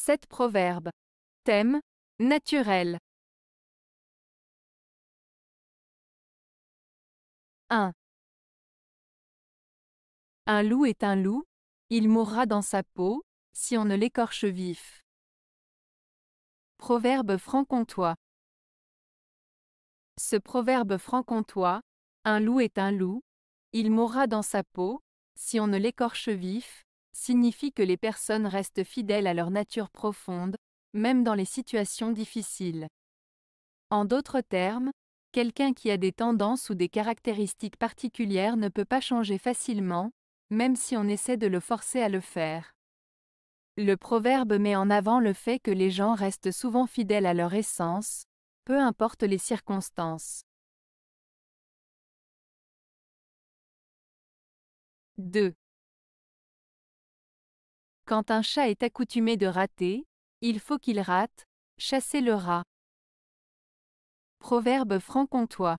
7 proverbes. Thème Naturel. 1. Un loup est un loup, il mourra dans sa peau, si on ne l'écorche vif. Proverbe franc-comtois. Ce proverbe franc-comtois, un loup est un loup, il mourra dans sa peau, si on ne l'écorche vif, signifie que les personnes restent fidèles à leur nature profonde, même dans les situations difficiles. En d'autres termes, quelqu'un qui a des tendances ou des caractéristiques particulières ne peut pas changer facilement, même si on essaie de le forcer à le faire. Le proverbe met en avant le fait que les gens restent souvent fidèles à leur essence, peu importe les circonstances. 2. Quand un chat est accoutumé de rater, il faut qu'il rate, chasser le rat. Proverbe franc-comtois.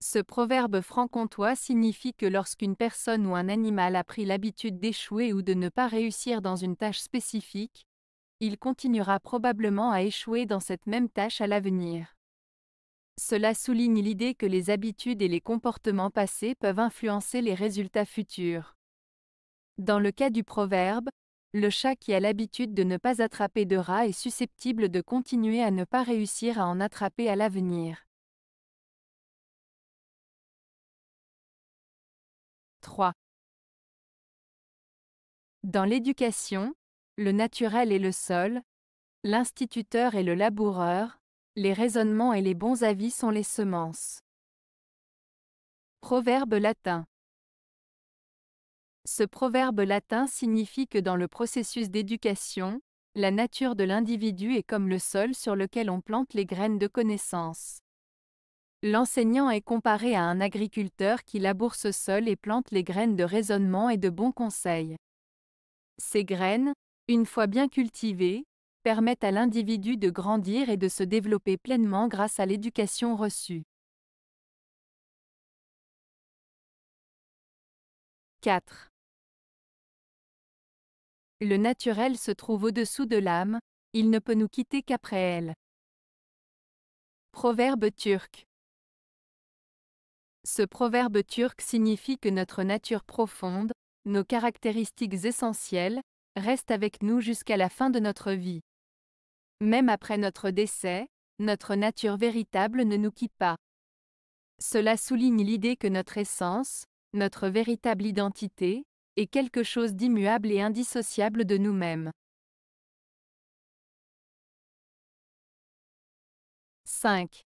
Ce proverbe franc-comtois signifie que lorsqu'une personne ou un animal a pris l'habitude d'échouer ou de ne pas réussir dans une tâche spécifique, il continuera probablement à échouer dans cette même tâche à l'avenir. Cela souligne l'idée que les habitudes et les comportements passés peuvent influencer les résultats futurs. Dans le cas du proverbe, le chat qui a l'habitude de ne pas attraper de rats est susceptible de continuer à ne pas réussir à en attraper à l'avenir. 3. Dans l'éducation, le naturel est le sol, l'instituteur est le laboureur, les raisonnements et les bons avis sont les semences. Proverbe latin. Ce proverbe latin signifie que dans le processus d'éducation, la nature de l'individu est comme le sol sur lequel on plante les graines de connaissance. L'enseignant est comparé à un agriculteur qui laboure ce sol et plante les graines de raisonnement et de bons conseils. Ces graines, une fois bien cultivées, permettent à l'individu de grandir et de se développer pleinement grâce à l'éducation reçue. 4. Le naturel se trouve au-dessous de l'âme, il ne peut nous quitter qu'après elle. Proverbe turc. Ce proverbe turc signifie que notre nature profonde, nos caractéristiques essentielles, restent avec nous jusqu'à la fin de notre vie. Même après notre décès, notre nature véritable ne nous quitte pas. Cela souligne l'idée que notre essence, notre véritable identité, est quelque chose d'immuable et indissociable de nous-mêmes. 5.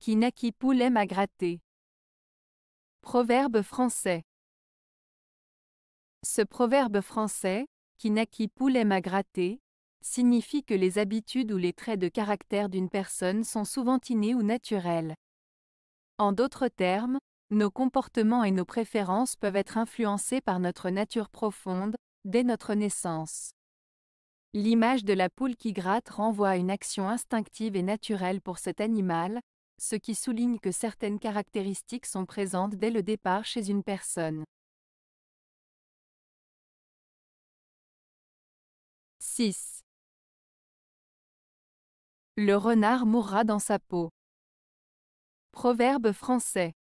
Qui n'a qui poule Proverbe français. Ce proverbe français, qui n'a qui poule signifie que les habitudes ou les traits de caractère d'une personne sont souvent innés ou naturels. En d'autres termes, nos comportements et nos préférences peuvent être influencés par notre nature profonde, dès notre naissance. L'image de la poule qui gratte renvoie à une action instinctive et naturelle pour cet animal, ce qui souligne que certaines caractéristiques sont présentes dès le départ chez une personne. 6. Le renard mourra dans sa peau. Proverbe français.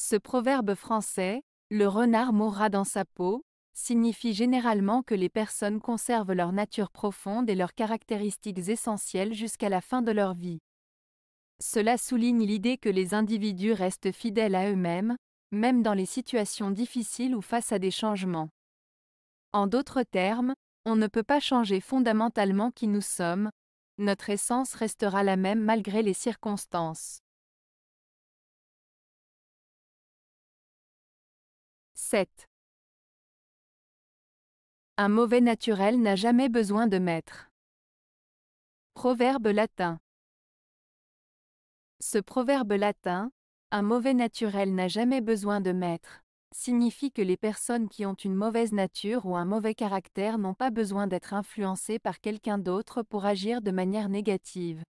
Ce proverbe français, le renard mourra dans sa peau, signifie généralement que les personnes conservent leur nature profonde et leurs caractéristiques essentielles jusqu'à la fin de leur vie. Cela souligne l'idée que les individus restent fidèles à eux-mêmes, même dans les situations difficiles ou face à des changements. En d'autres termes, on ne peut pas changer fondamentalement qui nous sommes, notre essence restera la même malgré les circonstances. 7. Un mauvais naturel n'a jamais besoin de maître. Proverbe latin. Ce proverbe latin, un mauvais naturel n'a jamais besoin de maître, signifie que les personnes qui ont une mauvaise nature ou un mauvais caractère n'ont pas besoin d'être influencées par quelqu'un d'autre pour agir de manière négative.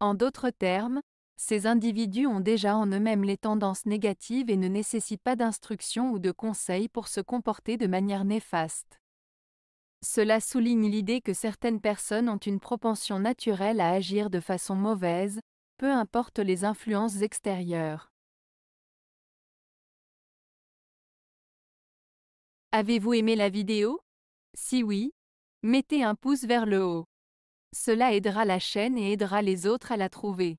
En d'autres termes, ces individus ont déjà en eux-mêmes les tendances négatives et ne nécessitent pas d'instruction ou de conseils pour se comporter de manière néfaste. Cela souligne l'idée que certaines personnes ont une propension naturelle à agir de façon mauvaise, peu importe les influences extérieures. Avez-vous aimé la vidéo Si oui, mettez un pouce vers le haut. Cela aidera la chaîne et aidera les autres à la trouver.